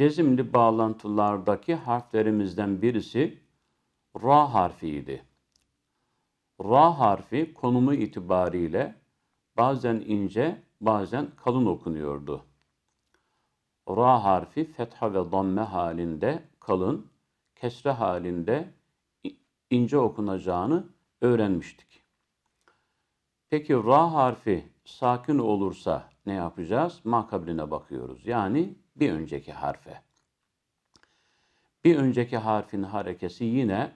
Cezimli bağlantılardaki harflerimizden birisi ra harfiydi. Ra harfi konumu itibariyle bazen ince, bazen kalın okunuyordu. Ra harfi fetha ve damme halinde kalın, kesre halinde ince okunacağını öğrenmiştik. Peki ra harfi sakin olursa ne yapacağız? Makabline bakıyoruz. Yani bir önceki harfe. Bir önceki harfin harekesi yine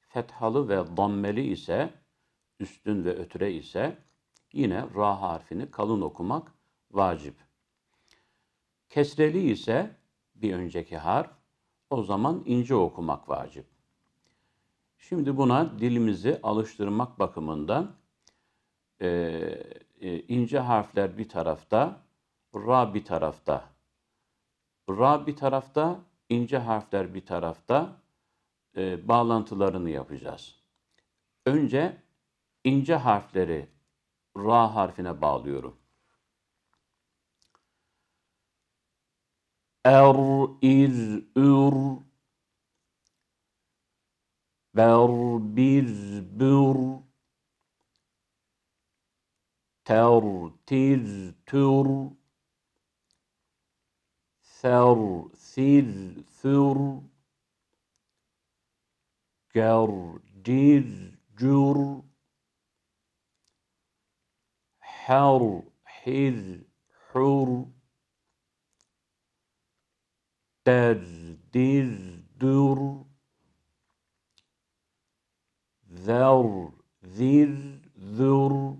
fethalı ve dammeli ise, üstün ve ötüre ise yine ra harfini kalın okumak vacip. Kesreli ise bir önceki harf o zaman ince okumak vacip. Şimdi buna dilimizi alıştırmak bakımından e, e, ince harfler bir tarafta, ra bir tarafta Ra bir tarafta, ince harfler bir tarafta e, bağlantılarını yapacağız. Önce ince harfleri Ra harfine bağlıyorum. Er, iz, ür, ber, biz, bür, ter, tiz, tür, ثر ثل ثر كر جر جر حر حل حر در در در ذر ذر ذر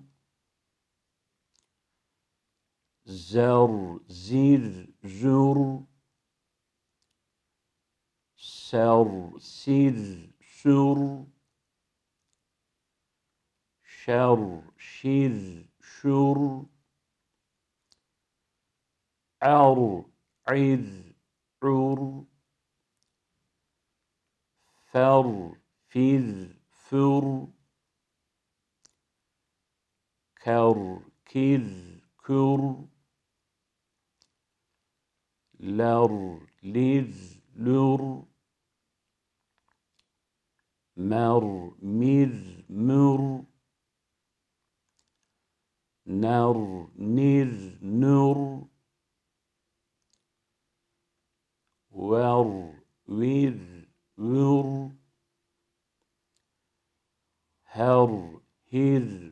زر زر جر سر سر سور شر شر شر عر عذ عر فر فذ فر كر كر كر لر لز لر مر مز مر نر نز نر ور وز ور هر هز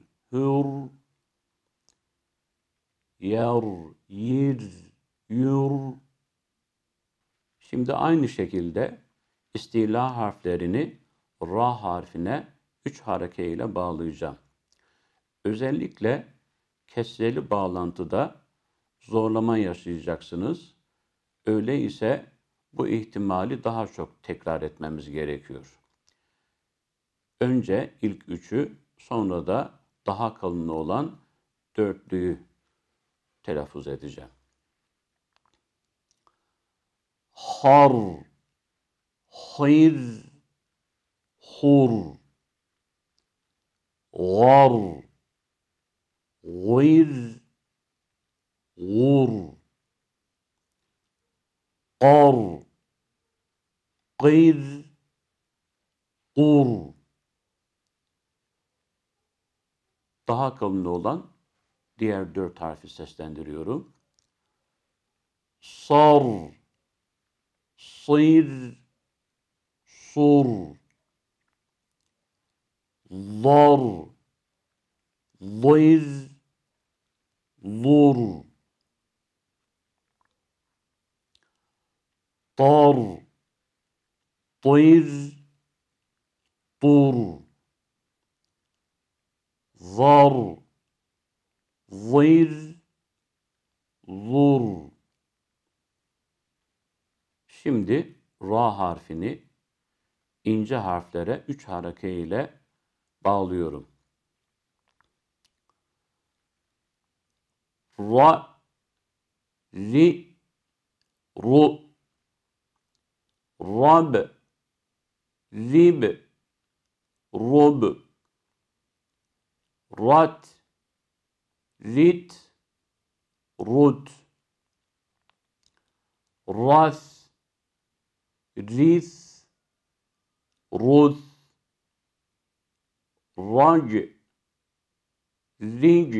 de aynı şekilde istila harflerini ra harfine üç harekeyle bağlayacağım. Özellikle kesreli bağlantıda zorlama yaşayacaksınız. Öyle ise bu ihtimali daha çok tekrar etmemiz gerekiyor. Önce ilk üçü, sonra da daha kalın olan dörtlüyü telaffuz edeceğim har, hayr, hur, var, gayr, gur, qar, qeyr, gur. Daha kalın olan diğer dört harfi seslendiriyorum. Sar, صير صر ضر ضر ضر طر طر طر ضر ضر ضر Şimdi ra harfini ince harflere üç hareke ile bağlıyorum. Ra, ri, ru, rab, zib, rub, rat, zit, rut, ras, riz, Ruth, Rod, Lind,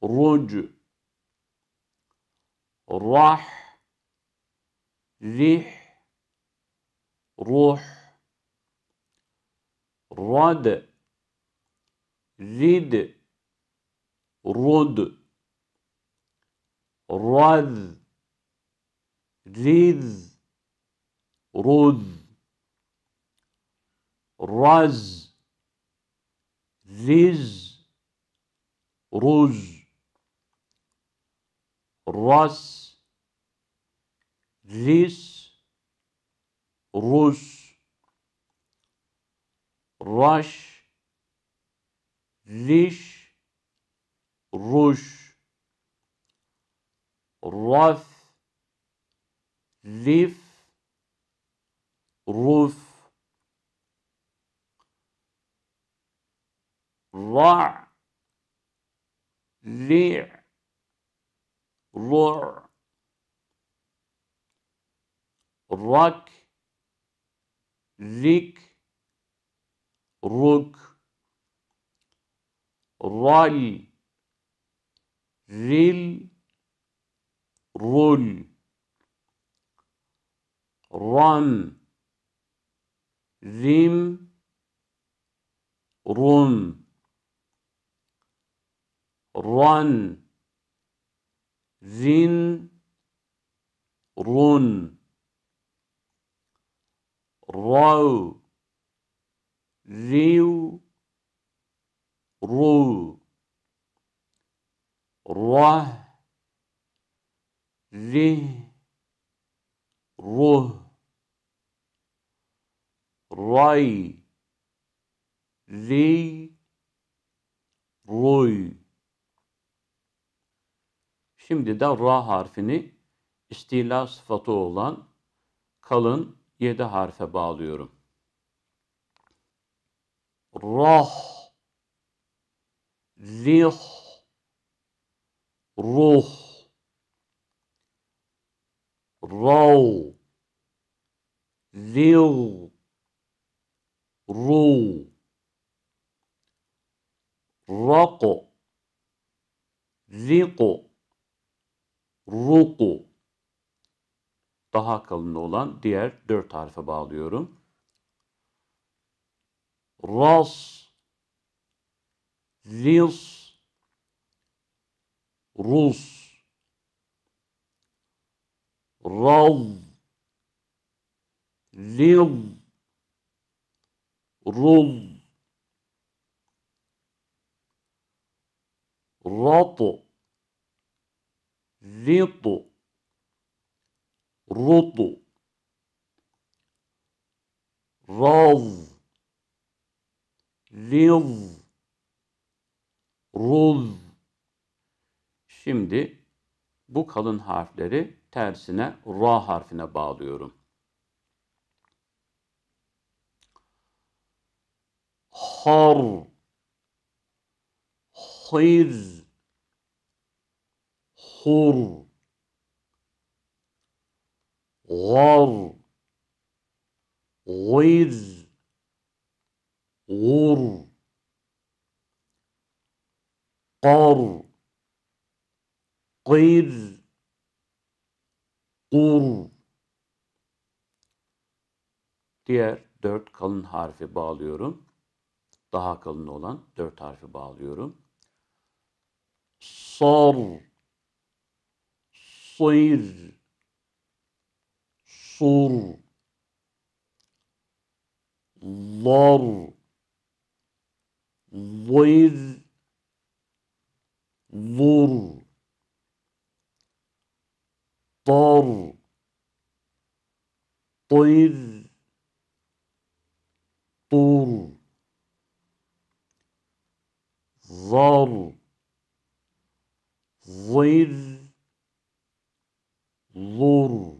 Rud, Rah, Lih, Ruh, Rod, Lid, Rud, Rod, Liz, ruz, raz, ziz, ruz, ras, zis, rus, raş, riş, ruş, raf, lif رف ضع لع رع رك لك رك رل رل رل رم ريم رم رن رن رن رو ريو رو ره ره Roy. Rey. Roy. Şimdi de ra harfini istila sıfatı olan kalın yedi harfe bağlıyorum. Rah. Zih. Ruh. Rav. Zil ru raku ziku ruku daha kalın olan diğer dört harfe bağlıyorum. Ras zis rus raz zil Rul. Ratu. Zitu. Rutu. Raz. Liz. Ruz. Şimdi bu kalın harfleri tersine ra harfine bağlıyorum. Har Hiz Hur Gar Giz Gur Qar Qiz Gur Diğer dört kalın harfi bağlıyorum daha kalın olan dört harfi bağlıyorum. Sor, sir, sur, Lar, zir, zur, Tar, tir, ظر ضر ضر